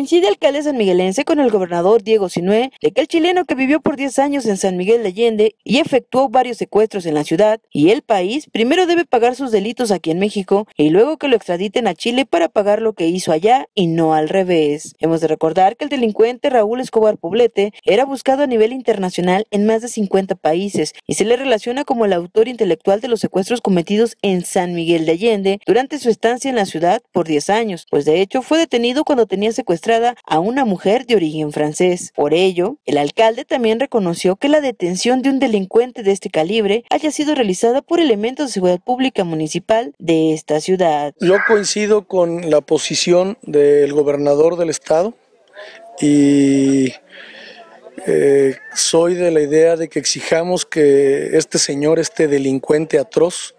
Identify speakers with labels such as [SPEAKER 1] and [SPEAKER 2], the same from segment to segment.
[SPEAKER 1] Coincide el alcalde sanmiguelense con el gobernador Diego Sinué, de que el chileno que vivió por 10 años en San Miguel de Allende y efectuó varios secuestros en la ciudad y el país, primero debe pagar sus delitos aquí en México y luego que lo extraditen a Chile para pagar lo que hizo allá y no al revés. Hemos de recordar que el delincuente Raúl Escobar Poblete era buscado a nivel internacional en más de 50 países y se le relaciona como el autor intelectual de los secuestros cometidos en San Miguel de Allende durante su estancia en la ciudad por 10 años, pues de hecho fue detenido cuando tenía secuestrado a una mujer de origen francés. Por ello, el alcalde también reconoció que la detención de un delincuente de este calibre haya sido realizada por elementos de seguridad pública municipal de esta ciudad.
[SPEAKER 2] Yo coincido con la posición del gobernador del estado y eh, soy de la idea de que exijamos que este señor, este delincuente atroz,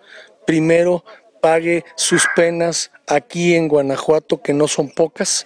[SPEAKER 2] primero pague sus penas aquí en Guanajuato, que no son pocas,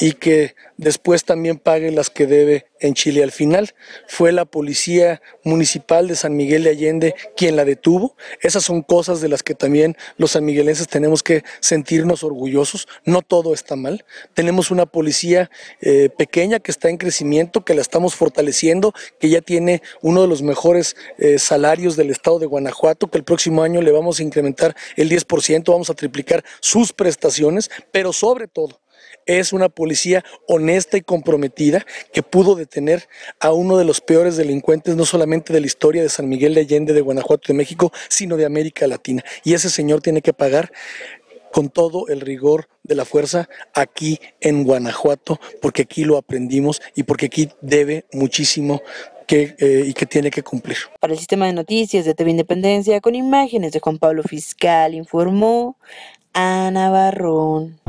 [SPEAKER 2] y que después también pague las que debe en Chile. Al final fue la Policía Municipal de San Miguel de Allende quien la detuvo. Esas son cosas de las que también los sanmiguelenses tenemos que sentirnos orgullosos. No todo está mal. Tenemos una policía eh, pequeña que está en crecimiento, que la estamos fortaleciendo, que ya tiene uno de los mejores eh, salarios del estado de Guanajuato, que el próximo año le vamos a incrementar el 10%, vamos a triplicar su prestaciones, pero sobre todo es una policía honesta y comprometida que pudo detener a uno de los peores delincuentes, no solamente de la historia de San Miguel de Allende, de Guanajuato, de México, sino de América Latina. Y ese señor tiene que pagar con todo el rigor de la fuerza aquí en Guanajuato, porque aquí lo aprendimos y porque aquí debe muchísimo eh, y que tiene que cumplir.
[SPEAKER 1] Para el sistema de noticias de TV Independencia, con imágenes de Juan Pablo Fiscal, informó Ana Barrón.